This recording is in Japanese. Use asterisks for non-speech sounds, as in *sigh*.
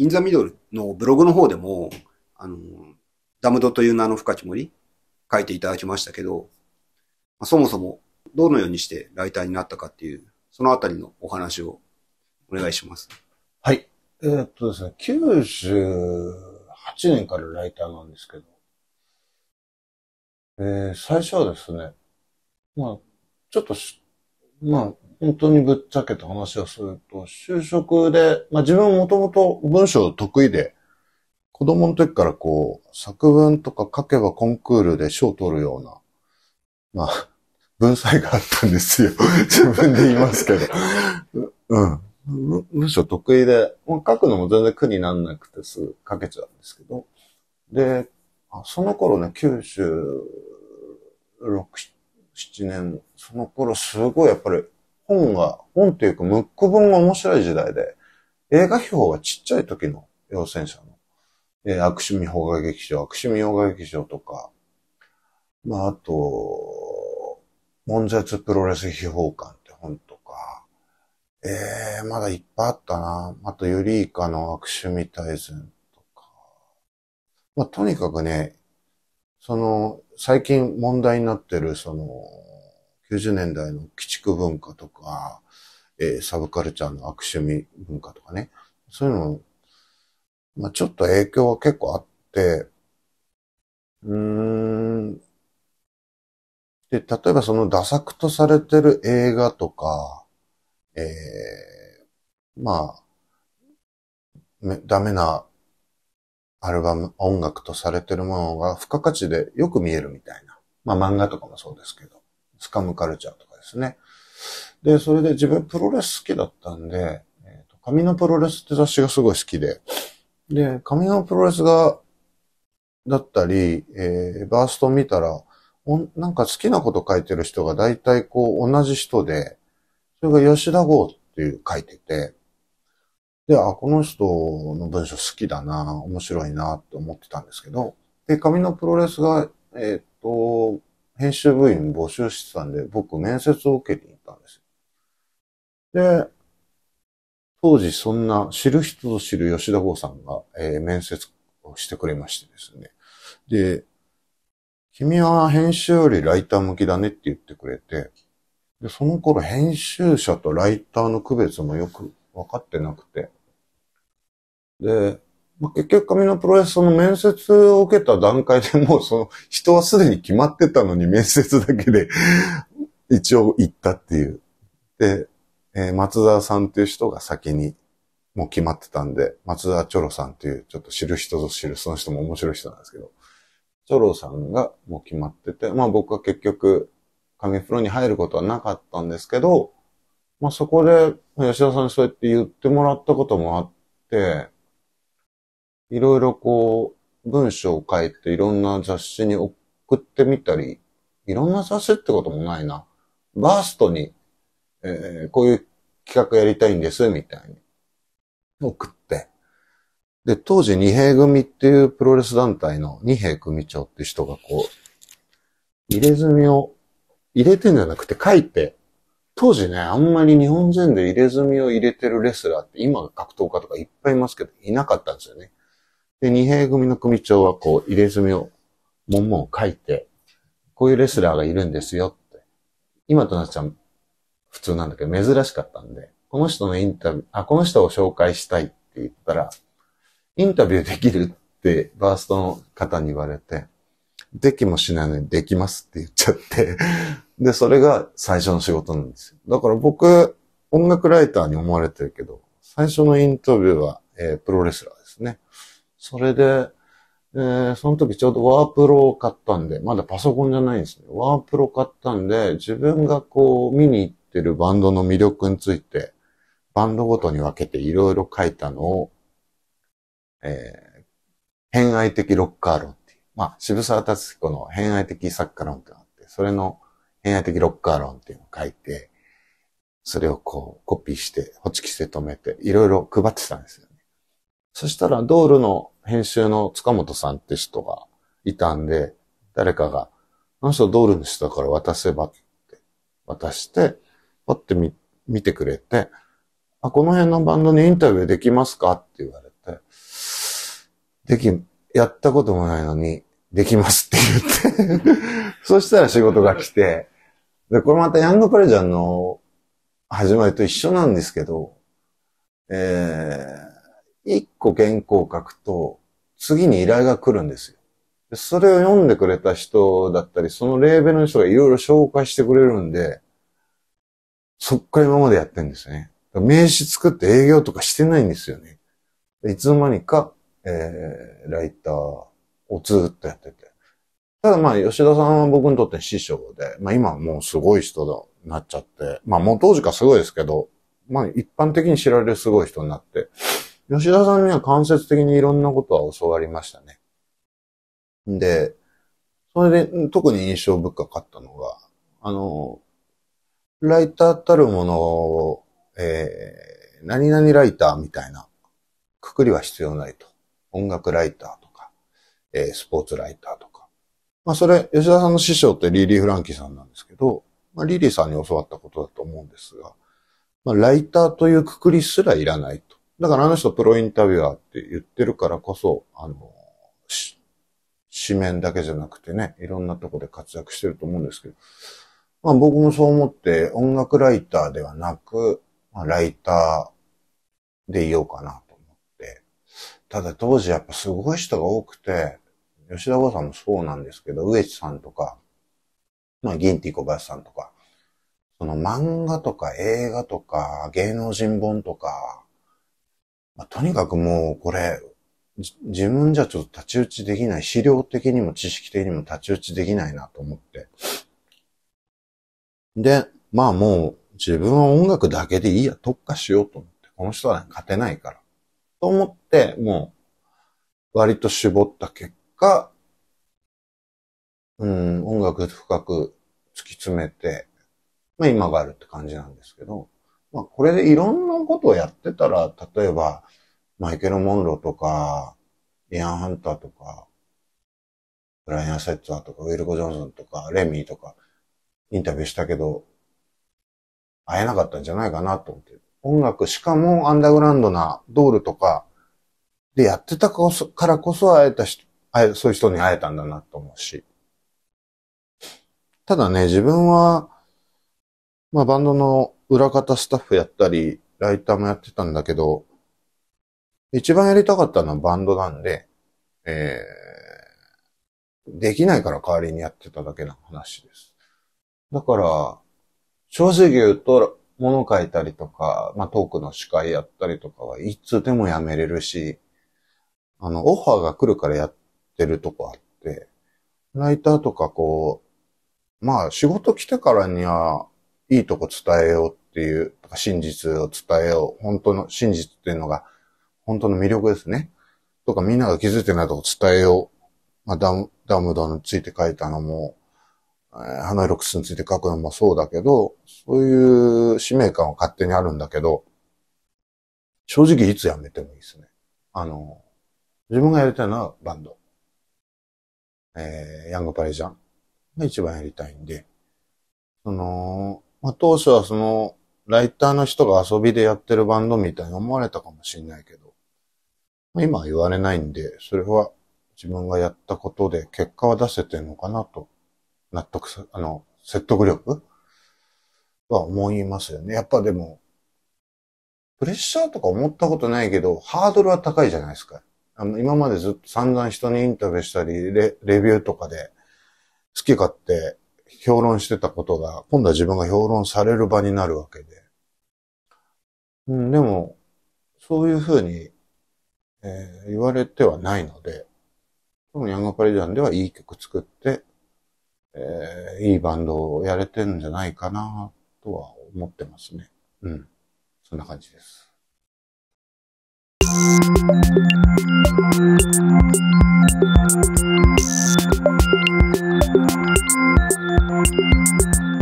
インザミドルのブログの方でも、あの、ダムドという名の深き森、書いていただきましたけど、まあ、そもそもどのようにしてライターになったかっていう、そのあたりのお話をお願いします。はい。えー、っとですね、98年からライターなんですけど、えー、最初はですね、まあ、ちょっとまあ、本当にぶっちゃけた話をすると、就職で、まあ自分もともと文章得意で、子供の時からこう、作文とか書けばコンクールで賞を取るような、まあ、文才があったんですよ。*laughs* 自分で言いますけど。うん。文章得意で、まあ、書くのも全然苦になんなくてすぐ書けちゃうんですけど。で、その頃ね、九州、6 7年、その頃すごいやっぱり本が、本っていうか、ムック本が面白い時代で、映画秘宝がちっちゃい時の、要戦者の、えー、悪趣味邦画劇場、悪趣味洋画劇場とか、まあ、あと、悶絶プロレス秘宝館って本とか、ええー、まだいっぱいあったな。あと、ユリイカの悪趣味大全とか。まあ、とにかくね、その、最近問題になってる、その、90年代の鬼畜文化とか、えー、サブカルチャーの悪趣味文化とかね、そういうの、まあ、ちょっと影響は結構あって、うーん。で、例えばそのダ作とされてる映画とか、えー、まあ、ダメなアルバム、音楽とされてるものが付加価値でよく見えるみたいな。まあ漫画とかもそうですけど。スカムカルチャーとかですね。で、それで自分プロレス好きだったんで、えーと、紙のプロレスって雑誌がすごい好きで、で、紙のプロレスが、だったり、えー、バースト見たら、なんか好きなこと書いてる人が大体こう同じ人で、それが吉田豪っていう書いてて、で、あ、この人の文章好きだな、面白いなって思ってたんですけど、で、紙のプロレスが、えっ、と、編集部員募集してたんで、僕面接を受けに行ったんですよ。で、当時そんな知る人ぞ知る吉田剛さんが、えー、面接をしてくれましてですね。で、君は編集よりライター向きだねって言ってくれて、で、その頃編集者とライターの区別もよく分かってなくて、で、まあ、結局紙のプロレスその面接を受けた段階でもうその人はすでに決まってたのに面接だけで *laughs* 一応行ったっていう。で、えー、松沢さんっていう人が先にもう決まってたんで、松沢チョロさんっていうちょっと知る人ぞ知る、その人も面白い人なんですけど、チョロさんがもう決まってて、まあ僕は結局紙プロに入ることはなかったんですけど、まあそこで吉田さんにそうやって言ってもらったこともあって、いろいろこう、文章を書いていろんな雑誌に送ってみたり、いろんな雑誌ってこともないな。バーストに、えー、こういう企画やりたいんです、みたいに。送って。で、当時二平組っていうプロレス団体の二平組長って人がこう、入れ墨を、入れてんじゃなくて書いて、当時ね、あんまり日本人で入れ墨を入れてるレスラーって、今格闘家とかいっぱいいますけど、いなかったんですよね。で、二平組の組長はこう、入れ墨を、もんも書いて、こういうレスラーがいるんですよって。今となっちゃ普通なんだけど、珍しかったんで、この人のインタビュー、あ、この人を紹介したいって言ったら、インタビューできるってバーストの方に言われて、できもしないのにできますって言っちゃってで、それが最初の仕事なんですよ。だから僕、音楽ライターに思われてるけど、最初のインタビューは、えー、プロレスラーですね。それで、えー、その時ちょうどワープロを買ったんで、まだパソコンじゃないんですね。ワープロ買ったんで、自分がこう見に行ってるバンドの魅力について、バンドごとに分けていろいろ書いたのを、えー、偏愛的ロッカー論っていう。まあ、渋沢達彦の偏愛的作家論てあって、それの偏愛的ロッカー論っていうのを書いて、それをこうコピーして、ホチキスで止めて、いろいろ配ってたんですよ。そしたらドールの編集の塚本さんって人がいたんで、誰かが、あの人ドールの人だから渡せばって、渡して、ぱってみ、見てくれて、あ、この辺のバンドにインタビューできますかって言われて、でき、やったこともないのに、できますって言って *laughs* そしたら仕事が来て、で、これまたヤングプレジャーの始まりと一緒なんですけど、えー、一個原稿を書くと、次に依頼が来るんですよ。それを読んでくれた人だったり、そのレーベルの人がいろいろ紹介してくれるんで、そっから今までやってんですね。名刺作って営業とかしてないんですよね。いつの間にか、えー、ライターをずっとやってて。ただまあ、吉田さんは僕にとって師匠で、まあ今もうすごい人だ、なっちゃって、まあもう当時からすごいですけど、まあ一般的に知られるすごい人になって、吉田さんには間接的にいろんなことは教わりましたね。で、それで特に印象深かったのが、あの、ライターたるものを、えー、何々ライターみたいなくくりは必要ないと。音楽ライターとか、えー、スポーツライターとか。まあそれ、吉田さんの師匠ってリリー・フランキーさんなんですけど、まあ、リリーさんに教わったことだと思うんですが、まあ、ライターというくくりすらいらないと。だからあの人プロインタビュアーって言ってるからこそ、あの、紙面だけじゃなくてね、いろんなとこで活躍してると思うんですけど、まあ僕もそう思って音楽ライターではなく、まあ、ライターでいようかなと思って。ただ当時やっぱすごい人が多くて、吉田坊さんもそうなんですけど、植地さんとか、まあ銀ティ小林さんとか、その漫画とか映画とか芸能人本とか、まあ、とにかくもうこれ、自分じゃちょっと太刀打ちできない。資料的にも知識的にも太刀打ちできないなと思って。で、まあもう自分は音楽だけでいいや、特化しようと思って。この人は勝てないから。と思って、もう、割と絞った結果、うん、音楽深く突き詰めて、まあ今があるって感じなんですけど。まあ、これでいろんなことをやってたら、例えば、マイケル・モンローとか、リアン・ハンターとか、ブライアン・セッツァーとか、ウィルコ・ジョンソンとか、レミーとか、インタビューしたけど、会えなかったんじゃないかなと思って。音楽、しかもアンダーグラウンドなドールとかでやってたからこそ会えた人、そういう人に会えたんだなと思うし。ただね、自分は、まあバンドの裏方スタッフやったり、ライターもやってたんだけど、一番やりたかったのはバンドなんで、えー、できないから代わりにやってただけの話です。だから、正直言うと、物書いたりとか、まあ、トークの司会やったりとかはいつでもやめれるし、あの、オファーが来るからやってるとこあって、ライターとかこう、まあ仕事来てからにはいいとこ伝えようっていう、真実を伝えよう。本当の真実っていうのが、本当の魅力ですね。とかみんなが気づいてないとこ伝えよう。まあ、ダム、ダムドについて書いたのも、えー、ハノイロックスについて書くのもそうだけど、そういう使命感は勝手にあるんだけど、正直いつ辞めてもいいですね。あの、自分がやりたいのはバンド。えー、ヤングパレジャンが一番やりたいんで、その、まあ、当初はその、ライターの人が遊びでやってるバンドみたいに思われたかもしれないけど、まあ、今は言われないんで、それは自分がやったことで結果は出せてるのかなと、納得さ、あの、説得力は思いますよね。やっぱでも、プレッシャーとか思ったことないけど、ハードルは高いじゃないですか。あの、今までずっと散々人にインタビューしたり、レレビューとかで、好き勝手評論してたことが、今度は自分が評論される場になるわけで。うん、でも、そういうふうに、えー、言われてはないので、このヤングパリリャンではいい曲作って、えー、いいバンドをやれてんじゃないかな、とは思ってますね。うん。そんな感じです。